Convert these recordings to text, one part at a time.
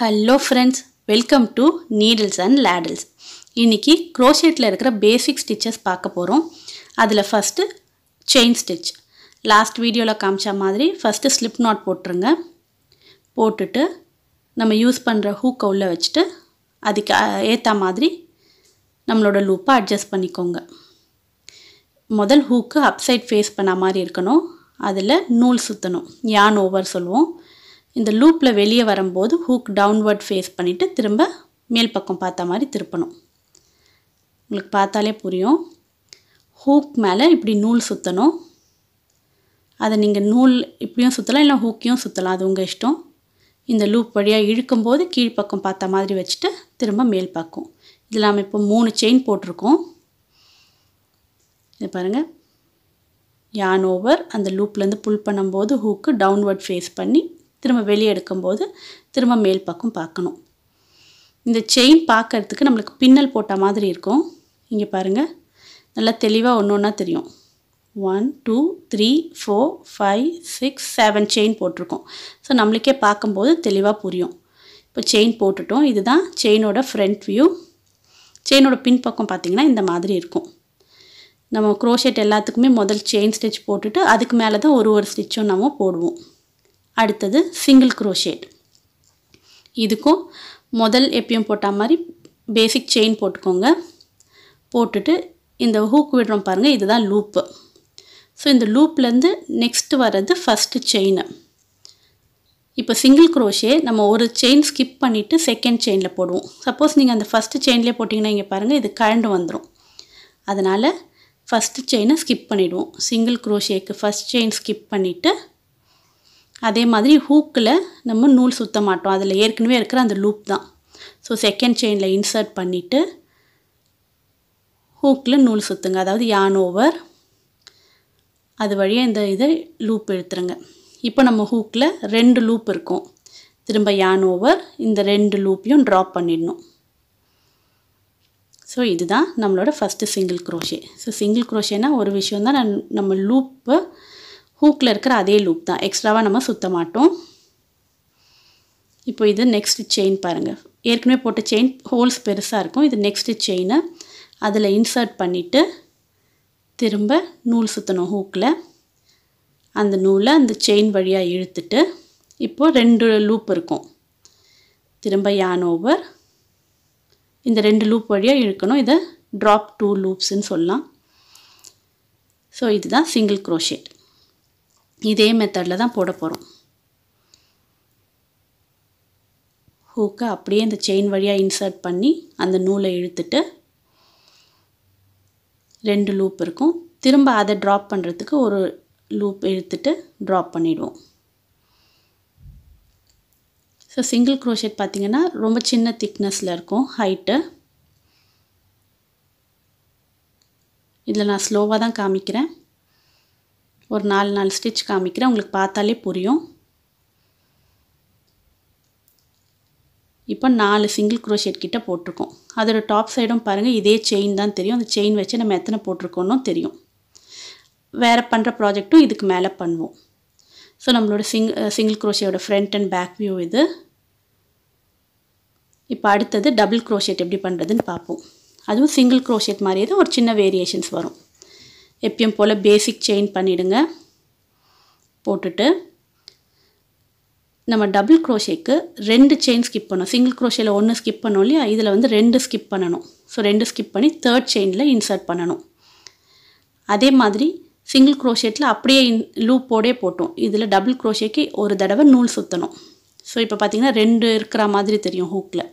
hello friends welcome to needles and ladles இன்றைக்கி க்ரோஷேட்டில் இருக்கிற பேசிக் ஸ்டிச்சஸ் பார்க்க போகிறோம் அதில் ஃபஸ்ட்டு செயின் ஸ்டிச் லாஸ்ட் வீடியோவில் காமிச்ச மாதிரி ஃபஸ்ட்டு ஸ்லிப் நாட் போட்டுருங்க போட்டுட்டு நம்ம யூஸ் பண்ணுற ஹூக்கை உள்ளே வச்சுட்டு அதுக்கு ஏற்ற மாதிரி நம்மளோட லூப்பை அட்ஜஸ்ட் பண்ணிக்கோங்க முதல் ஹூக்கு அப்சைட் ஃபேஸ் பண்ண மாதிரி இருக்கணும் அதில் நூல் சுற்றணும் யான் ஓவர் சொல்லுவோம் இந்த லூப்பில் வெளியே வரும்போது ஹூக் டவுன்வர்ட் ஃபேஸ் பண்ணிவிட்டு திரும்ப மேல் பக்கம் பார்த்த மாதிரி திருப்பணும் உங்களுக்கு பார்த்தாலே புரியும் ஹூக் மேலே இப்படி நூல் சுற்றணும் அதை நீங்கள் நூல் இப்படியும் சுற்றலாம் இல்லை ஹூக்கையும் சுற்றலாம் அது உங்கள் இஷ்டம் இந்த லூப் வழியாக இழுக்கும்போது கீழ்ப்பக்கம் பார்த்த மாதிரி வச்சுட்டு திரும்ப மேல் பக்கம் இதில் நம்ம இப்போ மூணு செயின் போட்டிருக்கோம் இது பாருங்கள் யான் ஓவர் அந்த லூப்லேருந்து புல் பண்ணும்போது ஹூக்கு டவுன்வர்ட் ஃபேஸ் பண்ணி திரும்ப வெளியே எடுக்கும்போது திரும்ப மேல் பக்கம் பார்க்கணும் இந்த செயின் பார்க்குறதுக்கு நம்மளுக்கு பின்னல் போட்ட மாதிரி இருக்கும் இங்கே பாருங்கள் நல்லா தெளிவாக ஒன்று ஒன்றா தெரியும் one two three four five six seven chain போட்டிருக்கோம் ஸோ நம்மளுக்கே பார்க்கும்போது தெளிவாக புரியும் இப்போ செயின் போட்டுட்டோம் இதுதான் செயினோட ஃப்ரண்ட் வியூ செயினோட பின்பக்கம் பார்த்திங்கன்னா இந்த மாதிரி இருக்கும் நம்ம குரோஷேட் எல்லாத்துக்குமே முதல் செயின் ஸ்டிச் போட்டுட்டு அதுக்கு மேலே தான் ஒரு ஒரு ஸ்டிச்சும் நம்ம போடுவோம் அடுத்தது சிங்கிள் குரோஷேட் இதுக்கும் முதல் எப்பயும் போட்டால் மாதிரி பேசிக் செயின் போட்டுக்கோங்க போட்டுட்டு இந்த ஹூக் விடுறோம் பாருங்கள் இதுதான் லூப்பு ஸோ இந்த லூப்லேருந்து நெக்ஸ்ட் வர்றது ஃபஸ்ட்டு செயின் இப்போ சிங்கிள் குரோஷே நம்ம ஒரு செயின் ஸ்கிப் பண்ணிவிட்டு செகண்ட் செயினில் போடுவோம் சப்போஸ் நீங்கள் அந்த ஃபஸ்ட்டு செயின்லேயே போட்டிங்கன்னா இங்கே பாருங்கள் இது கழண்டு வந்துடும் அதனால் ஃபஸ்ட்டு செயினை ஸ்கிப் பண்ணிவிடுவோம் சிங்கிள் குரோஷேக்கு ஃபஸ்ட் செயின் ஸ்கிப் பண்ணிவிட்டு அதே மாதிரி ஹூக்கில் நம்ம நூல் சுற்ற மாட்டோம் அதில் ஏற்கனவே இருக்கிற அந்த லூப் தான் ஸோ செகண்ட் செயினில் இன்சர்ட் பண்ணிவிட்டு ஹூக்கில் நூல் சுற்றுங்க அதாவது யான் ஓவர் அது வழியாக இந்த இதை லூப் எடுத்துருங்க இப்போ நம்ம ஹூக்கில் ரெண்டு லூப் இருக்கும் திரும்ப யான் ஓவர் இந்த ரெண்டு லூப்பையும் ட்ராப் பண்ணிடணும் ஸோ இதுதான் நம்மளோட first single crochet so single குரோஷேனா ஒரு விஷயம் தான் நம்ம லூப்பை ஹூக்கில் இருக்கிற அதே லூப் தான் எக்ஸ்ட்ராவாக நம்ம சுற்ற மாட்டோம் இப்போ இது நெக்ஸ்ட் செயின் பாருங்கள் ஏற்கனவே போட்ட செயின் ஹோல்ஸ் பெருசாக இருக்கும் இது நெக்ஸ்ட்டு செயினை அதில் இன்சர்ட் பண்ணிவிட்டு திரும்ப நூல் சுற்றணும் ஹூக்கில் அந்த நூலை அந்த செயின் வழியாக இழுத்துட்டு இப்போது ரெண்டு லூப் இருக்கும் திரும்ப யான் ஓவர் இந்த ரெண்டு லூப் வழியாக இழுக்கணும் இதை ட்ராப் டூ லூப்ஸ்ன்னு சொல்லலாம் ஸோ இதுதான் சிங்கிள் க்ரோஷேட் இதே மெத்தடில் தான் போட போகிறோம் ஹூக்கை அப்படியே இந்த செயின் வழியாக இன்சர்ட் பண்ணி அந்த நூலை இழுத்துட்டு ரெண்டு லூப் இருக்கும் திரும்ப அதை ட்ராப் பண்ணுறதுக்கு ஒரு லூப் இழுத்துட்டு ட்ராப் பண்ணிவிடுவோம் ஸோ சிங்கிள் குரோஷெட் பார்த்திங்கன்னா ரொம்ப சின்ன திக்னஸில் இருக்கும் ஹைட்டு இதில் நான் ஸ்லோவாக தான் காமிக்கிறேன் ஒரு நாலு நாலு ஸ்டிச் காமிக்கிறேன் உங்களுக்கு பார்த்தாலே புரியும் இப்போ நாலு சிங்கிள் குரோஷேட் கிட்ட போட்டிருக்கோம் அதோட டாப் சைடும் பாருங்கள் இதே செயின் தான் தெரியும் அந்த செயின் வச்சு நம்ம எத்தனை போட்டிருக்கோன்னு தெரியும் வேறு பண்ணுற ப்ராஜெக்ட்டும் இதுக்கு மேலே பண்ணுவோம் ஸோ நம்மளோட சிங் சிங்கிள் குரோஷியோட ஃப்ரண்ட் அண்ட் பேக் வியூ இது இப்போ அடுத்தது டபுள் குரோஷேட் எப்படி பண்ணுறதுன்னு பார்ப்போம் அதுவும் சிங்கிள் குரோஷேட் மாதிரியே தான் ஒரு சின்ன வேரியேஷன்ஸ் வரும் எப்பயும் போல் பேசிக் செயின் பண்ணிவிடுங்க போட்டுட்டு நம்ம டபுள் க்ரோஷேக்கு ரெண்டு செயின் ஸ்கிப் பண்ணணும் சிங்கிள் க்ரோஷேயில் ஒன்று ஸ்கிப் பண்ணோம் இல்லையா இதில் வந்து ரெண்டு ஸ்கிப் பண்ணணும் ஸோ ரெண்டு ஸ்கிப் பண்ணி தேர்ட் செயினில் இன்சர்ட் பண்ணணும் அதே மாதிரி சிங்கிள் க்ரோஷேட்டில் அப்படியே இன் லூப்போடே போட்டோம் இதில் டபுள் க்ரோஷேக்கு ஒரு தடவை நூல் சுற்றணும் ஸோ இப்போ பார்த்திங்கன்னா ரெண்டு இருக்கிற மாதிரி தெரியும் ஹூக்கில்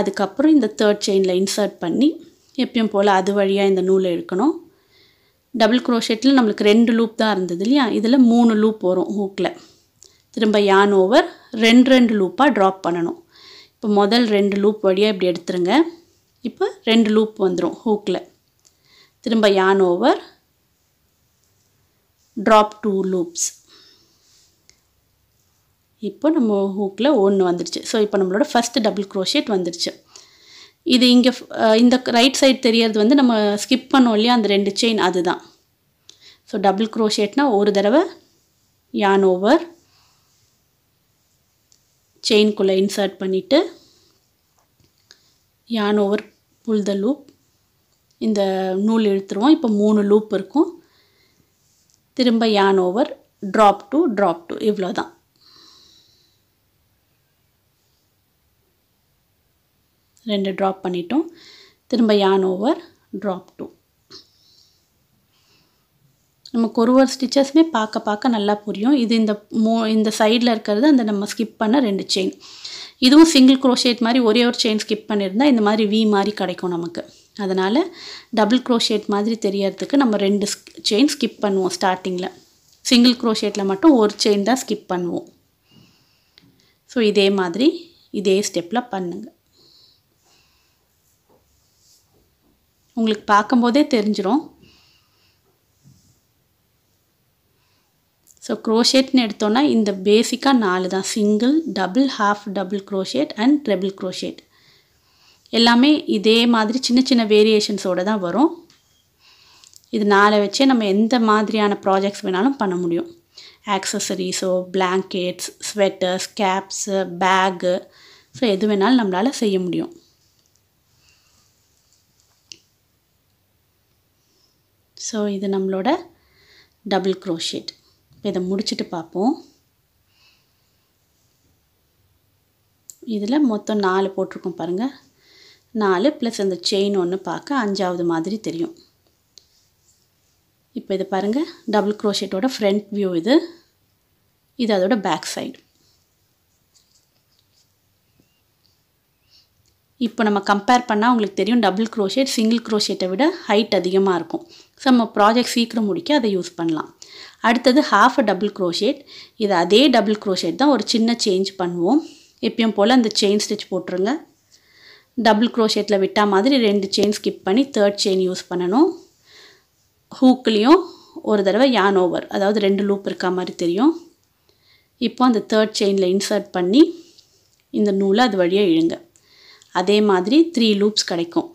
அதுக்கப்புறம் இந்த தேர்ட் செயினில் இன்சர்ட் பண்ணி எப்பயும் போல் அது வழியாக இந்த நூலை எடுக்கணும் டபுள் குரோஷெட்டில் நம்மளுக்கு ரெண்டு லூப் தான் இருந்தது இல்லையா இதில் மூணு லூப் வரும் ஹூக்கில் திரும்ப யான் ஓவர் ரெண்டு ரெண்டு லூப்பாக ட்ராப் பண்ணணும் இப்போ முதல் ரெண்டு லூப் வழியாக இப்படி எடுத்துருங்க இப்போ ரெண்டு லூப் வந்துடும் ஹூக்கில் திரும்ப yarn over drop two loops இப்போ நம்ம ஹூக்கில் ஒன்று வந்துடுச்சு ஸோ இப்போ நம்மளோட ஃபஸ்ட்டு டபுள் குரோஷேட் வந்துடுச்சு இது இங்கே இந்த ரைட் சைடு தெரியறது வந்து நம்ம ஸ்கிப் பண்ணோம் இல்லையா அந்த ரெண்டு செயின் அதுதான் ஸோ டபுள் க்ரோஷேட்னா ஒரு தடவை யான் ஓவர் செயின்குள்ளே இன்சர்ட் பண்ணிவிட்டு யான் ஓவர் புல் த லூப் இந்த நூல் இழுத்துருவோம் இப்போ மூணு லூப் இருக்கும் திரும்ப yarn over drop two drop two இவ்வளோ தான் ரெண்டு ட்ராப் பண்ணிட்டோம் திரும்ப யான் ஓவர் ட்ராப் டூ நமக்கு ஒரு ஒரு ஸ்டிச்சஸுமே பார்க்க பார்க்க நல்லா புரியும் இது இந்த மோ இந்த சைடில் இருக்கிறது அந்த நம்ம ஸ்கிப் பண்ண ரெண்டு செயின் இதுவும் சிங்கிள் குரோஷேட் மாதிரி ஒரே ஒரு செயின் ஸ்கிப் பண்ணியிருந்தால் இந்த மாதிரி வி மாதிரி கிடைக்கும் நமக்கு அதனால் டபுள் குரோஷேட் மாதிரி தெரியறதுக்கு நம்ம ரெண்டு செயின் ஸ்கிப் பண்ணுவோம் ஸ்டார்டிங்கில் சிங்கிள் குரோஷேட்டில் மட்டும் ஒரு செயின் தான் ஸ்கிப் பண்ணுவோம் ஸோ இதே மாதிரி இதே ஸ்டெப்பில் பண்ணுங்கள் உங்களுக்கு பார்க்கும்போதே தெரிஞ்சிடும் ஸோ க்ரோஷேட்னு எடுத்தோன்னா இந்த பேசிக்காக நாலு தான் single double half double crochet and triple crochet எல்லாமே இதே மாதிரி சின்ன சின்ன வேரியேஷன்ஸோடு தான் வரும் இது நாளை வச்சே நம்ம எந்த மாதிரியான ப்ராஜெக்ட்ஸ் வேணாலும் பண்ண முடியும் ஆக்சசரிஸோ blankets sweaters caps bag so எது வேணாலும் நம்மளால் செய்ய முடியும் ஸோ இது நம்மளோட டபுள் க்ரோஷேட் இப்போ இதை முடிச்சுட்டு பார்ப்போம் இதில் மொத்தம் நாலு போட்டிருக்கோம் பாருங்கள் நாலு ப்ளஸ் அந்த செயின் ஒன்று பார்க்க அஞ்சாவது மாதிரி தெரியும் இப்போ இதை பாருங்கள் டபுள் க்ரோஷேட்டோட ஃப்ரண்ட் வியூ இது இது அதோடய பேக் சைடு இப்போ நம்ம கம்பேர் பண்ணால் உங்களுக்கு தெரியும் டபுள் க்ரோஷேட் சிங்கிள் க்ரோஷேட்டை விட ஹைட் அதிகமாக இருக்கும் ஸோ நம்ம ப்ராஜெக்ட் சீக்கிரம் முடிக்க அதை யூஸ் பண்ணலாம் அடுத்தது ஹாஃப் அ டபுள் க்ரோஷேட் இது அதே டபுள் க்ரோஷேட் தான் ஒரு சின்ன சேஞ்ச் பண்ணுவோம் எப்பயும் போல் அந்த செயின் ஸ்டிச் போட்டுருங்க டபுள் க்ரோஷேட்டில் விட்டால் மாதிரி ரெண்டு செயின் ஸ்கிப் பண்ணி தேர்ட் செயின் யூஸ் பண்ணணும் ஹூக்லேயும் ஒரு தடவை யான் ஓவர் அதாவது ரெண்டு லூப் இருக்கா மாதிரி தெரியும் இப்போ அந்த தேர்ட் செயினில் இன்சர்ட் பண்ணி இந்த நூலை அது வழியாக இழுங்க அதே மாதிரி த்ரீ லூப்ஸ் கிடைக்கும்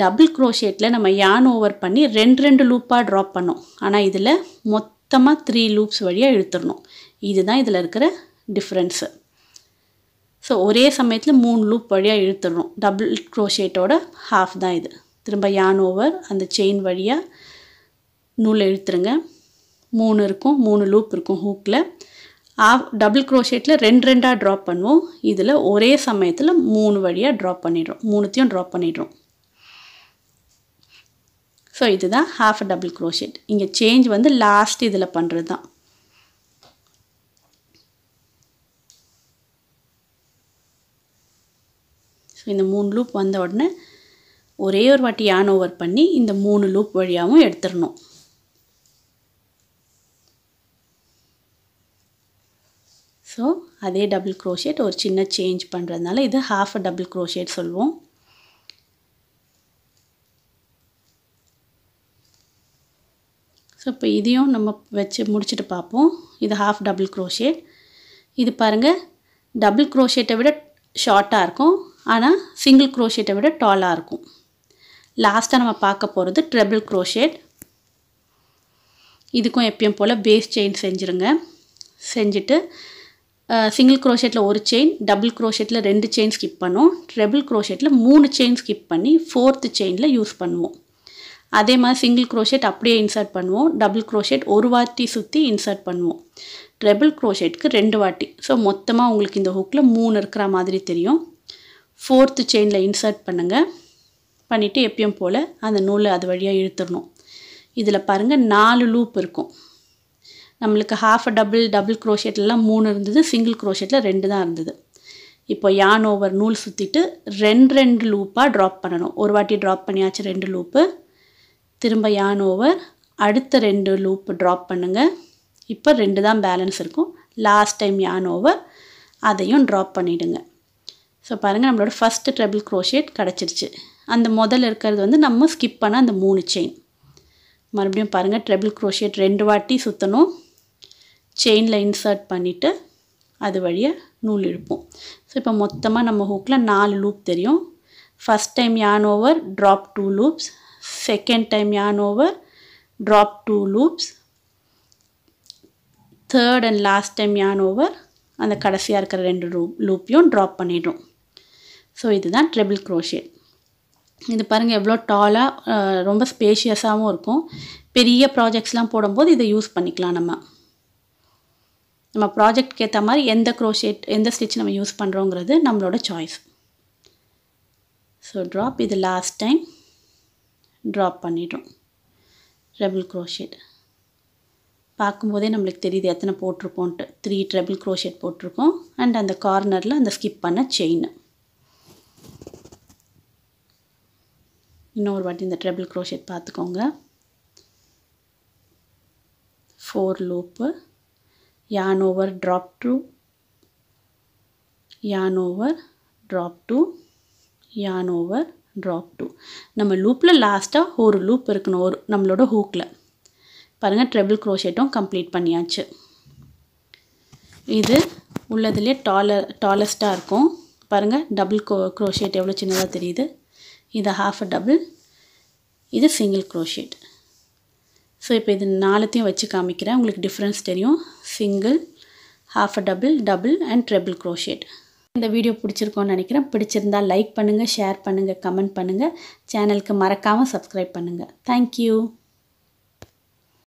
டபுள் குரோஷேட்டில் நம்ம யான் ஓவர் பண்ணி ரெண்டு ரெண்டு லூப்பாக ட்ராப் பண்ணோம் ஆனால் இதில் மொத்தமாக த்ரீ லூப்ஸ் வழியாக இழுத்துடணும் இதுதான் இதில் இருக்கிற டிஃப்ரென்ஸு ஸோ ஒரே சமயத்தில் மூணு லூப் வழியாக இழுத்துடணும் டபுள் குரோஷேட்டோட ஹாஃப் தான் இது திரும்ப யான் ஓவர் அந்த செயின் வழியாக நூலை இழுத்துருங்க மூணு இருக்கும் மூணு லூப் இருக்கும் ஹூக்கில் டபுள் க்ரோஷேட்டில் ரெண்டு ரெண்டாக ட்ராப் பண்ணுவோம் இதில் ஒரே சமயத்தில் மூணு வழியாக ட்ராப் பண்ணிடுறோம் மூணுத்தையும் ட்ராப் பண்ணிடுறோம் ஸோ இதுதான் ஹாஃப் டபுள் க்ரோஷேட் இங்கே சேஞ்ச் வந்து லாஸ்ட் இதில் பண்ணுறது தான் ஸோ இந்த மூணு லூப் வந்த உடனே ஒரே ஒரு வாட்டி யான் ஓவர் பண்ணி இந்த மூணு லூப் வழியாகவும் எடுத்துடணும் ஸோ அதே டபுள் க்ரோஷேட் ஒரு சின்ன சேஞ்ச் பண்ணுறதுனால இது ஹாஃப் அ டபுள் க்ரோஷேட் சொல்லுவோம் ஸோ இப்போ இதையும் நம்ம வச்சு முடிச்சுட்டு பார்ப்போம் இது ஹாஃப் டபுள் க்ரோஷேட் இது பாருங்கள் டபுள் க்ரோஷேட்டை விட ஷார்ட்டாக இருக்கும் ஆனால் சிங்கிள் க்ரோஷேட்டை விட டாலாக இருக்கும் லாஸ்ட்டாக நம்ம பார்க்க போகிறது ட்ரெபிள் க்ரோஷேட் இதுக்கும் எப்பயும் போல் பேஸ் செயின் செஞ்சுருங்க செஞ்சுட்டு சிங்கிள் uh, க்ரோஷெட்டில் ஒரு செயின் டபுள் க்ரோஷெட்டில் ரெண்டு செயின் ஸ்கிப் பண்ணுவோம் ட்ரெபிள் க்ரோஷெட்டில் மூணு செயின் ஸ்கிப் பண்ணி ஃபோர்த்து செயினில் யூஸ் பண்ணுவோம் அதே மாதிரி சிங்கிள் க்ரோஷெட் அப்படியே இன்சர்ட் பண்ணுவோம் டபுள் க்ரோஷெட் ஒரு வாட்டி சுற்றி இன்சர்ட் பண்ணுவோம் ட்ரெபிள் குரோஷேட்டுக்கு ரெண்டு வாட்டி ஸோ மொத்தமாக உங்களுக்கு இந்த ஹுக்கில் மூணு இருக்கிற மாதிரி தெரியும் ஃபோர்த்து செயினில் இன்சர்ட் பண்ணுங்கள் பண்ணிவிட்டு எப்பயும் போல் அந்த நூலை அது வழியாக இழுத்துடணும் இதில் பாருங்கள் நாலு லூப் இருக்கும் நம்மளுக்கு ஹாஃப் டபுள் டபுள் க்ரோஷெட்லாம் மூணு இருந்தது சிங்கிள் க்ரோஷெட்டில் ரெண்டு தான் இருந்தது இப்போ யான் ஓவர் நூல் சுற்றிட்டு ரெண்டு ரெண்டு லூப்பாக ட்ராப் பண்ணணும் ஒரு வாட்டி ட்ராப் பண்ணியாச்சு ரெண்டு லூப்பு திரும்ப யான் ஓவர் அடுத்த ரெண்டு லூப்பு ட்ராப் பண்ணுங்கள் இப்போ ரெண்டு தான் பேலன்ஸ் இருக்கும் லாஸ்ட் டைம் யான் ஓவர் அதையும் ட்ராப் பண்ணிவிடுங்க ஸோ பாருங்கள் நம்மளோட ஃபஸ்ட்டு ட்ரபிள் க்ரோஷேட் கிடச்சிருச்சு அந்த முதல்ல இருக்கிறது வந்து நம்ம ஸ்கிப் பண்ண அந்த மூணு செயின் மறுபடியும் பாருங்கள் ட்ரபிள் க்ரோஷேட் ரெண்டு வாட்டி சுற்றணும் செயினில் இன்சர்ட் பண்ணிவிட்டு அது வழியாக நூல் இழுப்போம் ஸோ இப்போ மொத்தமாக நம்ம ஹூக்கில் நாலு லூப் தெரியும் first time yarn over drop two loops second time yarn over drop two loops third and last time yarn over அந்த கடைசியாக இருக்கிற ரெண்டு லூ லூப்பையும் ட்ராப் பண்ணிடும் ஸோ இதுதான் ட்ரிபிள் க்ரோஷேட் இது பாருங்கள் எவ்வளோ டாலாக ரொம்ப ஸ்பேஷியஸாகவும் இருக்கும் பெரிய ப்ராஜெக்ட்ஸ்லாம் போடும்போது இதை யூஸ் பண்ணிக்கலாம் நம்ம நம்ம ப்ராஜெக்ட்க்கு ஏற்ற மாதிரி எந்த க்ரோஷேட் எந்த ஸ்டிச் நம்ம யூஸ் பண்ணுறோங்கிறது நம்மளோட சாய்ஸ் ஸோ ட்ராப் இது லாஸ்ட் டைம் ட்ராப் பண்ணிடுறோம் ட்ரபிள் க்ரோஷேட் பார்க்கும்போதே நம்மளுக்கு தெரியுது எத்தனை போட்டிருக்கோன்ட்டு த்ரீ ட்ரபிள் க்ரோஷேட் போட்டிருக்கோம் அண்ட் அந்த கார்னரில் அந்த ஸ்கிப் பண்ண செயின் இன்னொரு வாட்டி இந்த ட்ரெபிள் க்ரோஷேட் பார்த்துக்கோங்க four loop yarn over drop two yarn over drop two yarn over drop two நம்ம லூப்பில் லாஸ்ட்டாக ஒரு லூப் இருக்கணும் ஒரு நம்மளோட ஹூக்கில் பாருங்கள் ட்ரெபிள் க்ரோஷேட்டும் கம்ப்ளீட் பண்ணியாச்சு இது உள்ளதுலேயே டாலர் டாலஸ்ட்டாக இருக்கும் பாருங்கள் டபுள் க்ரோ க்ரோஷேட் எவ்வளோ சின்னதாக தெரியுது இது ஹாஃப் டபுள் இது சிங்கிள் க்ரோஷேட் ஸோ இப்போ இது நாலுத்தையும் வச்சு காமிக்கிறேன் உங்களுக்கு டிஃப்ரென்ஸ் தெரியும் single half uh double double and triple crochet இந்த வீடியோ பிடிச்சிருக்கோன்னு நினைக்கிறேன் பிடிச்சிருந்தா லைக் பண்ணுங்கள் ஷேர் பண்ணுங்கள் கமெண்ட் பண்ணுங்கள் சேனலுக்கு மறக்காமல் சப்ஸ்கிரைப் பண்ணுங்கள் தேங்க்யூ